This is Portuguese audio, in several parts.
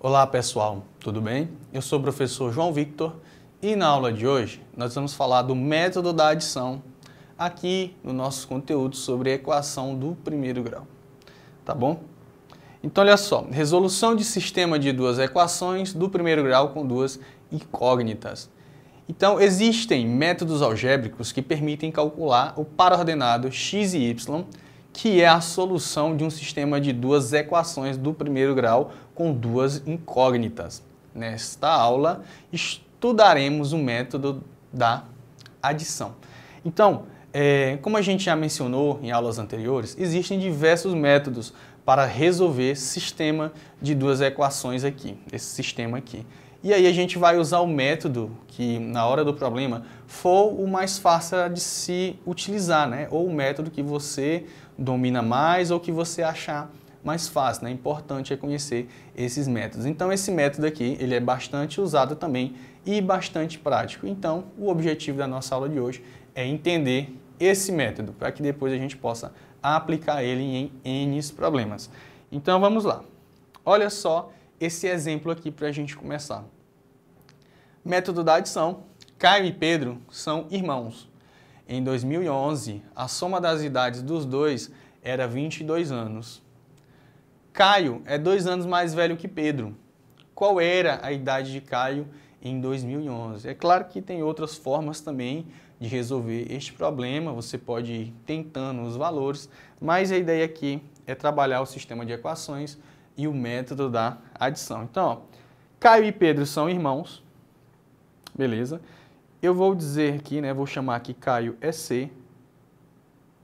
Olá pessoal, tudo bem? Eu sou o professor João Victor e na aula de hoje nós vamos falar do método da adição aqui no nosso conteúdo sobre a equação do primeiro grau, tá bom? Então olha só, resolução de sistema de duas equações do primeiro grau com duas incógnitas. Então, existem métodos algébricos que permitem calcular o par ordenado x e y, que é a solução de um sistema de duas equações do primeiro grau com duas incógnitas. Nesta aula, estudaremos o método da adição. Então, é, como a gente já mencionou em aulas anteriores, existem diversos métodos para resolver sistema de duas equações aqui, esse sistema aqui. E aí a gente vai usar o método que, na hora do problema, for o mais fácil de se utilizar, né? Ou o método que você domina mais ou que você achar mais fácil, né? Importante é conhecer esses métodos. Então esse método aqui, ele é bastante usado também e bastante prático. Então, o objetivo da nossa aula de hoje é entender esse método, para que depois a gente possa aplicar ele em N problemas. Então vamos lá. Olha só esse exemplo aqui para a gente começar. Método da adição. Caio e Pedro são irmãos. Em 2011, a soma das idades dos dois era 22 anos. Caio é dois anos mais velho que Pedro. Qual era a idade de Caio em 2011? É claro que tem outras formas também de resolver este problema, você pode ir tentando os valores, mas a ideia aqui é trabalhar o sistema de equações e o método da adição. Então, ó, Caio e Pedro são irmãos, beleza? Eu vou dizer aqui, né, vou chamar aqui Caio é C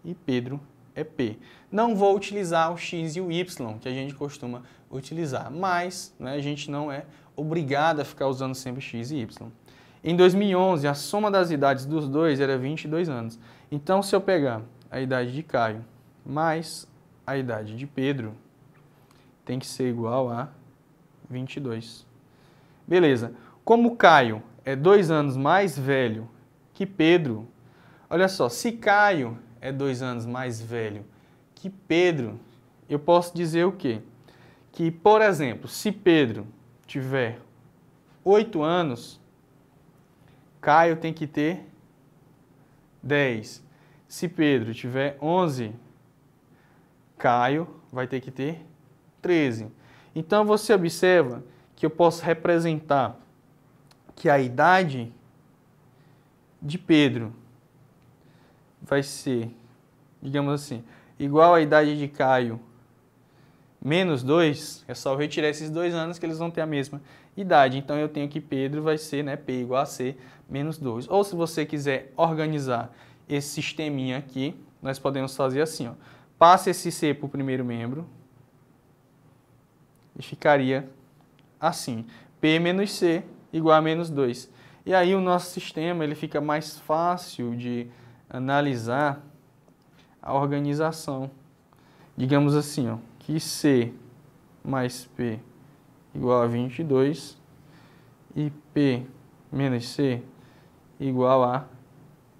e Pedro é P. Não vou utilizar o X e o Y, que a gente costuma utilizar, mas né, a gente não é obrigado a ficar usando sempre X e Y. Em 2011, a soma das idades dos dois era 22 anos. Então, se eu pegar a idade de Caio mais a idade de Pedro, tem que ser igual a 22. Beleza. Como Caio é dois anos mais velho que Pedro, olha só, se Caio é dois anos mais velho que Pedro, eu posso dizer o quê? Que, por exemplo, se Pedro tiver oito anos, Caio tem que ter dez. Se Pedro tiver onze, Caio vai ter que ter treze. Então você observa que eu posso representar que a idade de Pedro vai ser, digamos assim, igual à idade de Caio menos 2, é só eu retirar esses dois anos que eles vão ter a mesma idade. Então eu tenho que Pedro vai ser né, P igual a C menos 2. Ou se você quiser organizar esse sisteminha aqui, nós podemos fazer assim. Ó. Passa esse C para o primeiro membro e ficaria assim. P menos C igual a menos 2. E aí o nosso sistema ele fica mais fácil de analisar a organização. Digamos assim, ó, que C mais P igual a 22 e P menos C igual a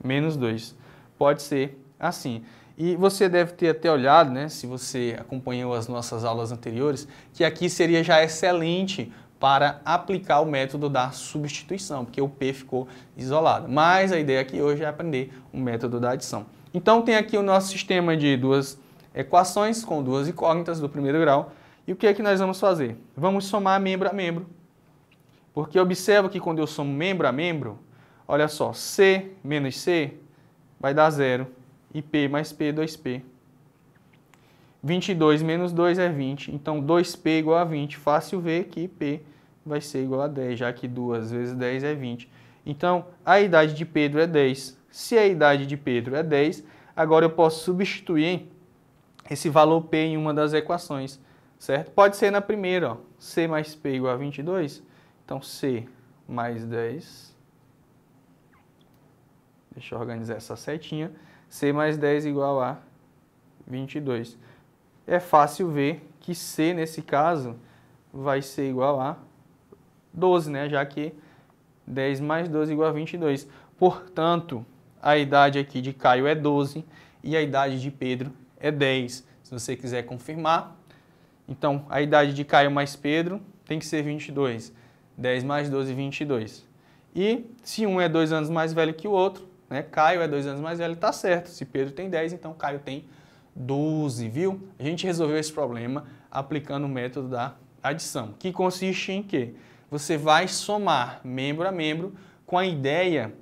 menos 2. Pode ser assim. E você deve ter até olhado, né, se você acompanhou as nossas aulas anteriores, que aqui seria já excelente para aplicar o método da substituição, porque o P ficou isolado. Mas a ideia aqui hoje é aprender o método da adição. Então tem aqui o nosso sistema de duas equações com duas incógnitas do primeiro grau. E o que é que nós vamos fazer? Vamos somar membro a membro. Porque observa que quando eu somo membro a membro, olha só, C menos C vai dar zero e P mais P, 2P. 22 menos 2 é 20, então 2p igual a 20. Fácil ver que p vai ser igual a 10, já que 2 vezes 10 é 20. Então, a idade de Pedro é 10. Se a idade de Pedro é 10, agora eu posso substituir esse valor p em uma das equações, certo? Pode ser na primeira, ó, c mais p igual a 22. Então, c mais 10. Deixa eu organizar essa setinha. c mais 10 igual a 22 é fácil ver que C, nesse caso, vai ser igual a 12, né? já que 10 mais 12 igual a 22. Portanto, a idade aqui de Caio é 12 e a idade de Pedro é 10. Se você quiser confirmar, então a idade de Caio mais Pedro tem que ser 22. 10 mais 12, 22. E se um é dois anos mais velho que o outro, né? Caio é dois anos mais velho, está certo. Se Pedro tem 10, então Caio tem 22. 12, viu? A gente resolveu esse problema aplicando o método da adição, que consiste em que você vai somar membro a membro com a ideia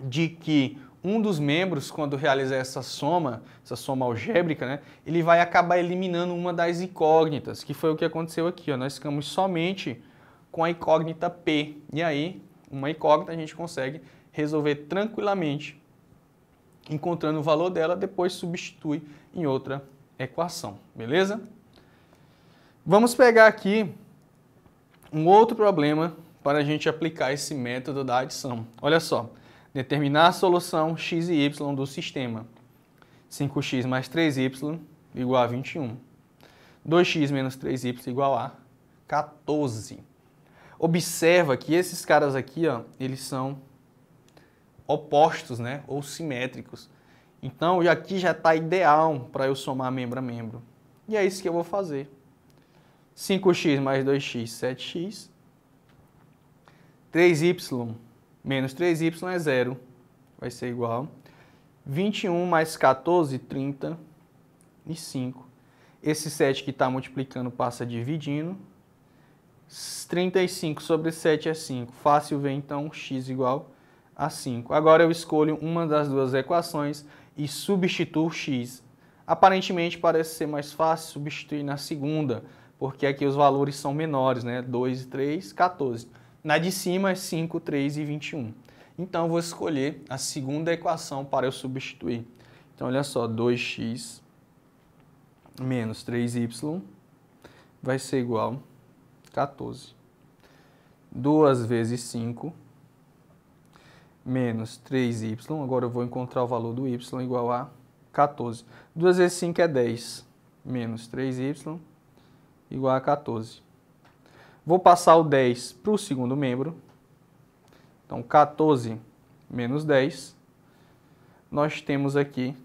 de que um dos membros, quando realizar essa soma, essa soma algébrica, né, ele vai acabar eliminando uma das incógnitas, que foi o que aconteceu aqui. Ó. Nós ficamos somente com a incógnita P. E aí, uma incógnita a gente consegue resolver tranquilamente encontrando o valor dela, depois substitui em outra equação, beleza? Vamos pegar aqui um outro problema para a gente aplicar esse método da adição. Olha só, determinar a solução x e y do sistema. 5x mais 3y igual a 21. 2x menos 3y igual a 14. Observa que esses caras aqui, ó, eles são opostos, né? Ou simétricos. Então, aqui já está ideal para eu somar membro a membro. E é isso que eu vou fazer. 5x mais 2x, 7x. 3y menos 3y é zero. Vai ser igual. 21 mais 14, 30 e 5. Esse 7 que está multiplicando passa dividindo. 35 sobre 7 é 5. Fácil ver, então, x igual a 5. Agora eu escolho uma das duas equações e substituo x. Aparentemente parece ser mais fácil substituir na segunda, porque aqui os valores são menores, né? 2 e 3, 14. Na de cima é 5, 3 e 21. Então eu vou escolher a segunda equação para eu substituir. Então olha só, 2x menos 3y vai ser igual a 14. 2 vezes 5 menos 3y, agora eu vou encontrar o valor do y igual a 14. 2 vezes 5 é 10, menos 3y igual a 14. Vou passar o 10 para o segundo membro, então 14 menos 10, nós temos aqui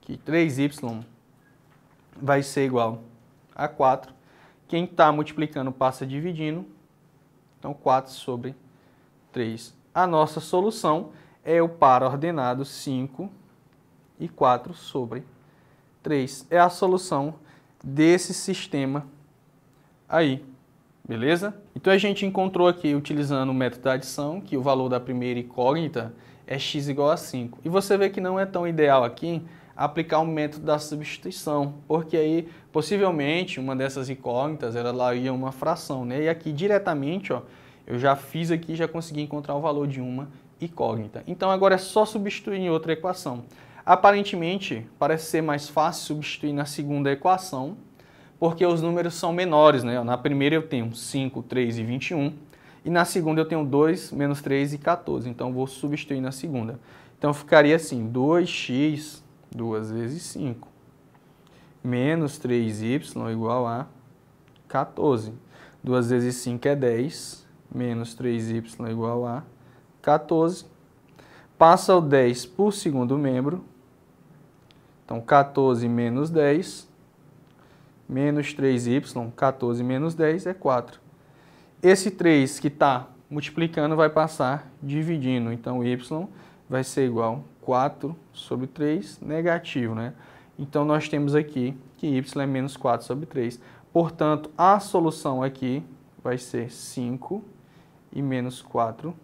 que 3y vai ser igual a 4. Quem está multiplicando passa dividindo, então 4 sobre 3. A nossa solução é o par ordenado 5 e 4 sobre 3. É a solução desse sistema aí, beleza? Então a gente encontrou aqui, utilizando o método da adição, que o valor da primeira incógnita é x igual a 5. E você vê que não é tão ideal aqui aplicar o um método da substituição, porque aí possivelmente uma dessas incógnitas era lá ia uma fração, né? E aqui diretamente, ó, eu já fiz aqui, já consegui encontrar o valor de uma incógnita. Então agora é só substituir em outra equação. Aparentemente, parece ser mais fácil substituir na segunda equação, porque os números são menores, né? Na primeira eu tenho 5, 3 e 21, e na segunda eu tenho 2, menos 3 e 14, então vou substituir na segunda. Então ficaria assim, 2x, 2 vezes 5, menos 3y igual a 14. 2 vezes 5 é 10, menos 3y igual a 14. Passa o 10 por segundo membro. Então, 14 menos 10, menos 3y, 14 menos 10 é 4. Esse 3 que está multiplicando vai passar dividindo. Então, y vai ser igual a 4 sobre 3 negativo, né? Então, nós temos aqui que y é menos 4 sobre 3. Portanto, a solução aqui vai ser 5 e menos 4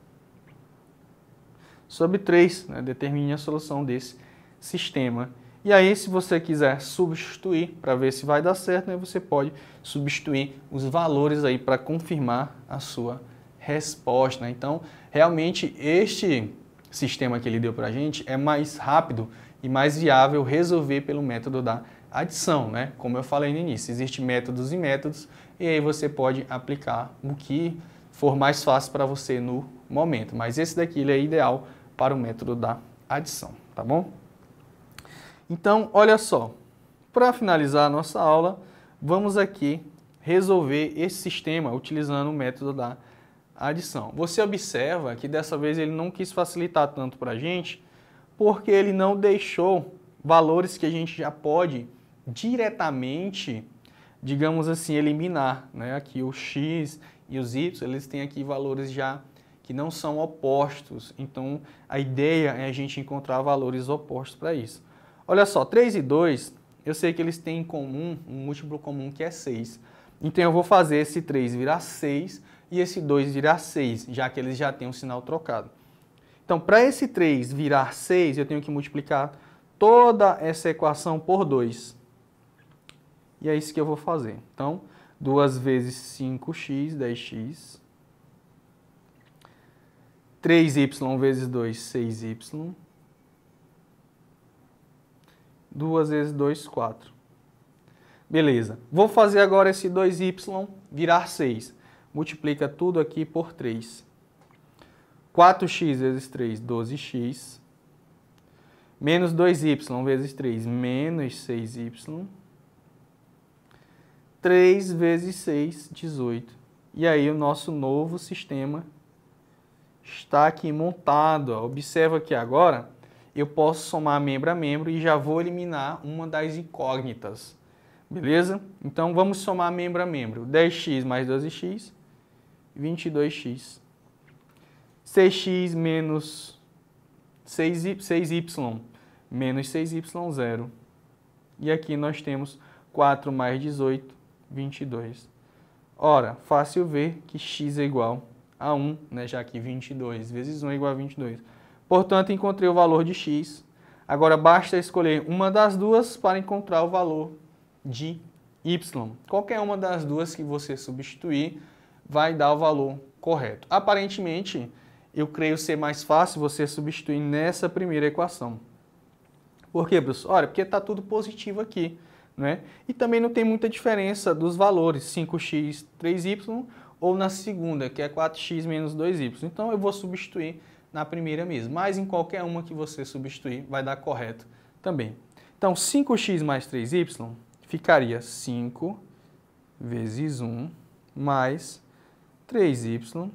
sobre 3. Né? Determine a solução desse sistema. E aí, se você quiser substituir para ver se vai dar certo, né, você pode substituir os valores aí para confirmar a sua resposta. Né? Então, realmente, este sistema que ele deu para a gente é mais rápido e mais viável resolver pelo método da adição, né? Como eu falei no início, existem métodos e métodos, e aí você pode aplicar o que for mais fácil para você no momento. Mas esse daqui ele é ideal para o método da adição, tá bom? Então, olha só, para finalizar a nossa aula, vamos aqui resolver esse sistema utilizando o método da adição. Você observa que dessa vez ele não quis facilitar tanto para a gente, porque ele não deixou valores que a gente já pode diretamente, digamos assim, eliminar. Né? Aqui o x e os y, eles têm aqui valores já que não são opostos. Então, a ideia é a gente encontrar valores opostos para isso. Olha só, 3 e 2, eu sei que eles têm em comum um múltiplo comum que é 6. Então, eu vou fazer esse 3 virar 6 e esse 2 virar 6, já que eles já têm um sinal trocado. Então, para esse 3 virar 6, eu tenho que multiplicar toda essa equação por 2. E é isso que eu vou fazer. Então, 2 vezes 5x, 10x. 3y vezes 2, 6y. 2 vezes 2, 4. Beleza. Vou fazer agora esse 2y virar 6. Multiplica tudo aqui por 3. 4x vezes 3, 12x. Menos 2y vezes 3, menos 6y. 3 vezes 6, 18. E aí o nosso novo sistema está aqui montado. Observa que agora eu posso somar membro a membro e já vou eliminar uma das incógnitas. Beleza? Então vamos somar membro a membro. 10x mais 12x, 22x. 6x menos 6y, 6y menos 6y, zero E aqui nós temos 4 mais 18, 22. Ora, fácil ver que x é igual a 1, né, já que 22 vezes 1 é igual a 22. Portanto, encontrei o valor de x. Agora, basta escolher uma das duas para encontrar o valor de y. Qualquer uma das duas que você substituir vai dar o valor correto. Aparentemente, eu creio ser mais fácil você substituir nessa primeira equação. Por quê, Bruce? Olha, porque está tudo positivo aqui. Né? E também não tem muita diferença dos valores 5x, 3y ou na segunda, que é 4x menos 2y. Então eu vou substituir na primeira mesmo, mas em qualquer uma que você substituir vai dar correto também. Então 5x mais 3y ficaria 5 vezes 1 mais 3y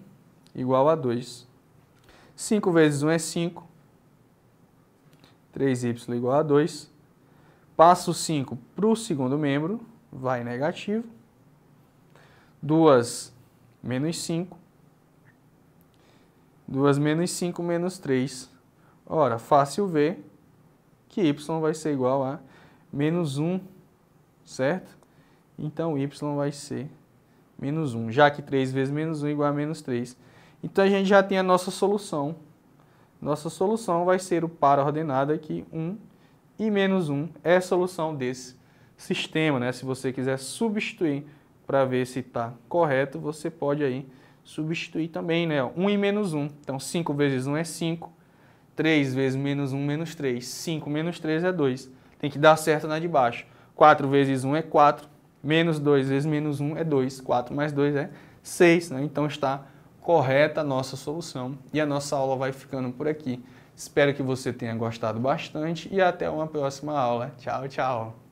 igual a 2. 5 vezes 1 é 5, 3y igual a 2 Passo 5 para o segundo membro, vai negativo. 2 menos 5. 2 menos 5 menos 3. Ora, fácil ver que y vai ser igual a menos 1, certo? Então, y vai ser menos 1, já que 3 vezes menos 1 é igual a menos 3. Então, a gente já tem a nossa solução. Nossa solução vai ser o par ordenado aqui, 1, e menos 1 é a solução desse sistema. Né? Se você quiser substituir para ver se está correto, você pode aí substituir também, né? 1 e menos 1. Então, 5 vezes 1 é 5. 3 vezes menos 1, menos 3. 5 menos 3 é 2. Tem que dar certo na de baixo. 4 vezes 1 é 4. Menos 2 vezes menos 1 é 2. 4 mais 2 é 6. Né? Então, está correta a nossa solução. E a nossa aula vai ficando por aqui. Espero que você tenha gostado bastante e até uma próxima aula. Tchau, tchau!